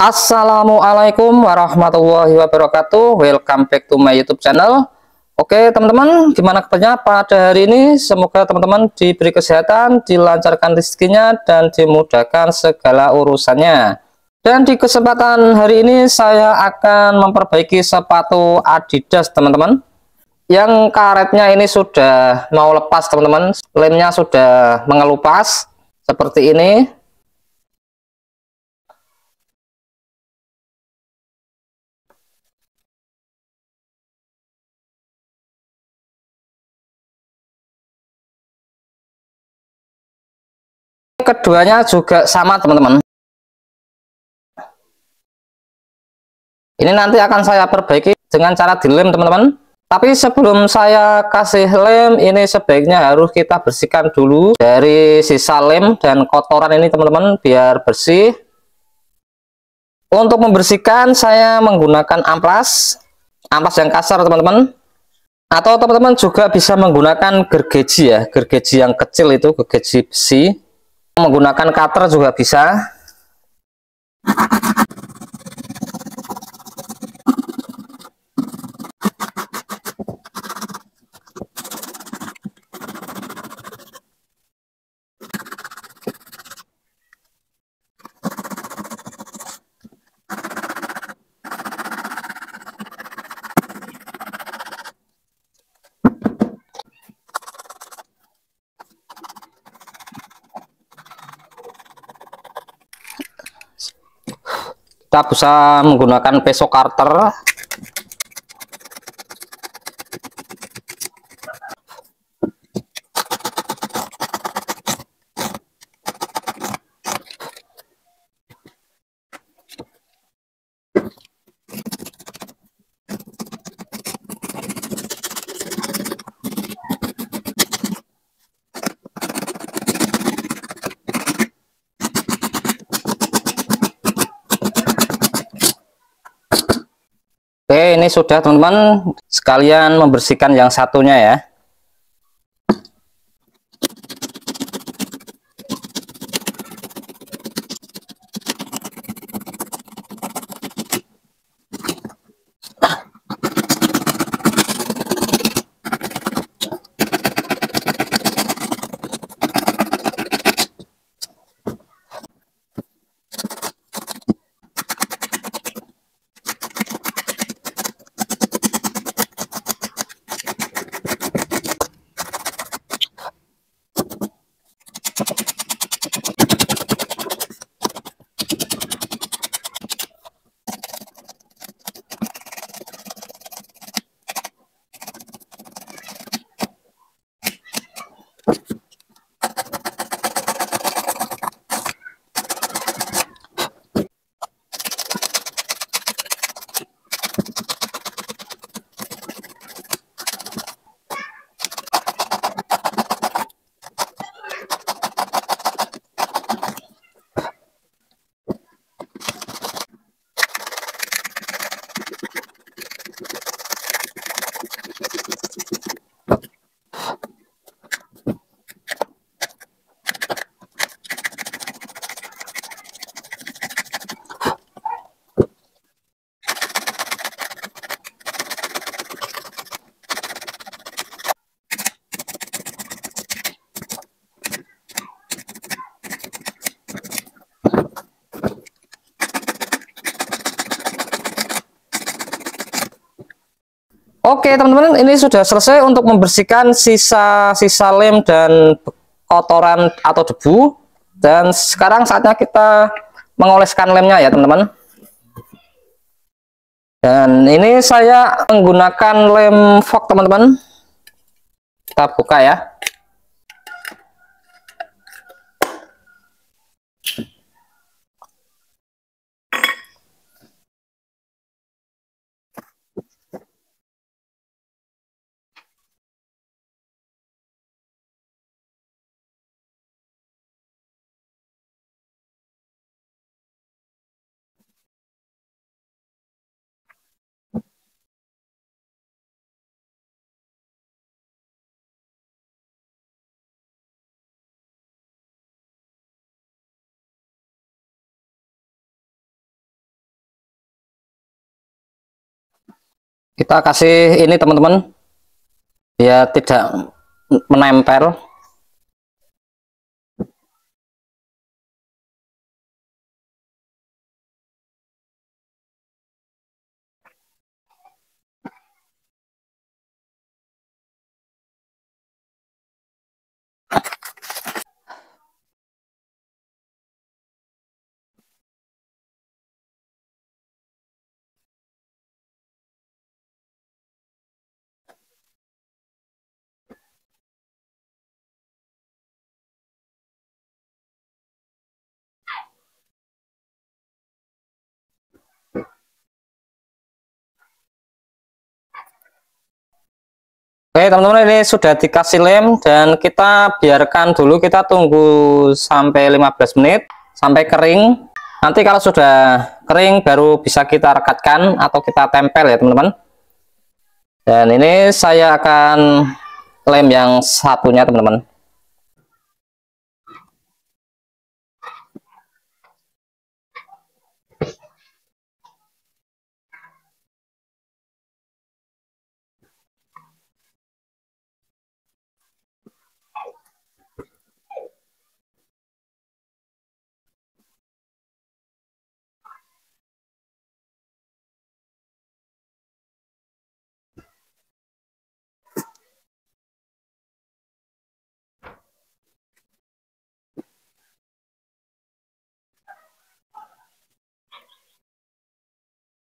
Assalamualaikum warahmatullahi wabarakatuh Welcome back to my youtube channel Oke teman-teman gimana kabarnya pada hari ini Semoga teman-teman diberi kesehatan Dilancarkan rezekinya Dan dimudahkan segala urusannya Dan di kesempatan hari ini Saya akan memperbaiki sepatu adidas teman-teman Yang karetnya ini sudah mau lepas teman-teman Lemnya sudah mengelupas Seperti ini keduanya juga sama teman-teman ini nanti akan saya perbaiki dengan cara dilem teman-teman tapi sebelum saya kasih lem ini sebaiknya harus kita bersihkan dulu dari sisa lem dan kotoran ini teman-teman biar bersih untuk membersihkan saya menggunakan amplas amplas yang kasar teman-teman atau teman-teman juga bisa menggunakan gergaji ya gergaji yang kecil itu gergaji besi menggunakan cutter juga bisa kita bisa menggunakan peso carter ini sudah teman-teman sekalian membersihkan yang satunya ya. Oke teman-teman ini sudah selesai untuk membersihkan sisa-sisa lem dan kotoran atau debu dan sekarang saatnya kita mengoleskan lemnya ya teman-teman dan ini saya menggunakan lem fog teman-teman kita buka ya kita kasih ini teman-teman ya tidak menempel Oke teman-teman ini sudah dikasih lem dan kita biarkan dulu kita tunggu sampai 15 menit sampai kering nanti kalau sudah kering baru bisa kita rekatkan atau kita tempel ya teman-teman dan ini saya akan lem yang satunya teman-teman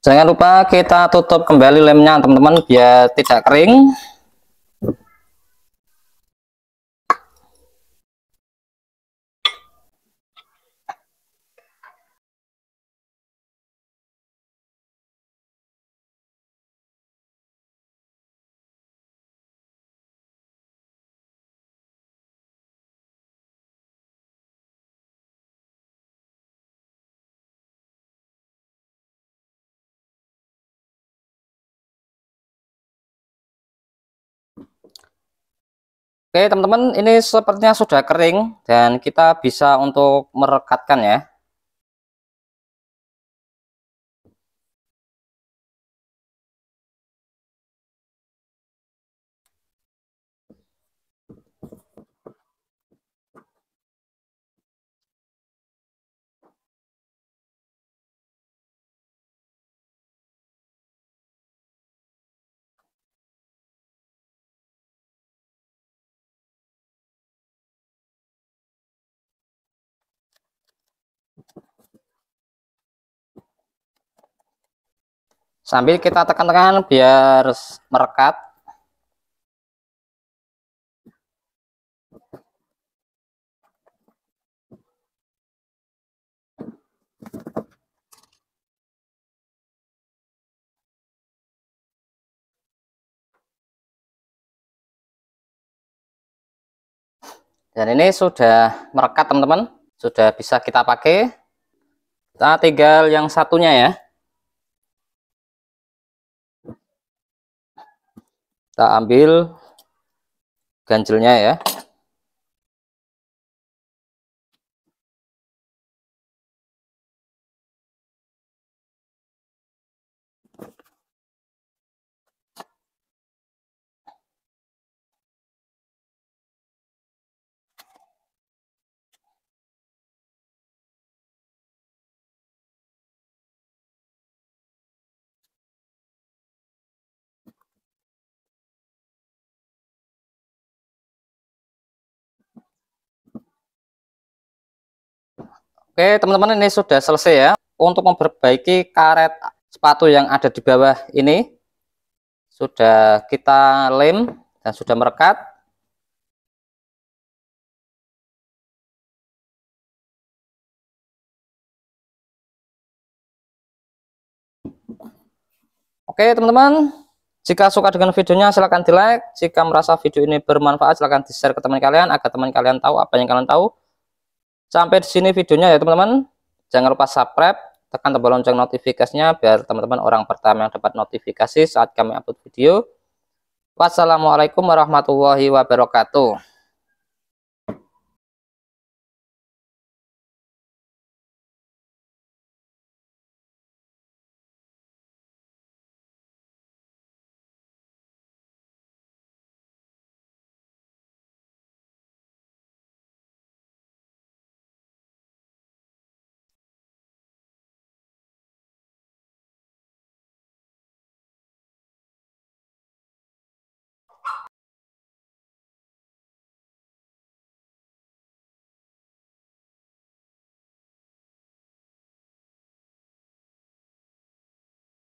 jangan lupa kita tutup kembali lemnya teman-teman biar tidak kering Oke teman-teman ini sepertinya sudah kering dan kita bisa untuk merekatkan ya sambil kita tekan-tekan biar merekat dan ini sudah merekat teman-teman sudah bisa kita pakai kita tinggal yang satunya ya kita ambil ganjelnya ya Oke, teman-teman ini sudah selesai ya. Untuk memperbaiki karet sepatu yang ada di bawah ini sudah kita lem dan sudah merekat. Oke teman-teman, jika suka dengan videonya silahkan di like. Jika merasa video ini bermanfaat silahkan di share ke teman kalian agar teman kalian tahu apa yang kalian tahu Sampai di sini videonya ya teman-teman. Jangan lupa subscribe, tekan tombol lonceng notifikasinya biar teman-teman orang pertama yang dapat notifikasi saat kami upload video. Wassalamualaikum warahmatullahi wabarakatuh.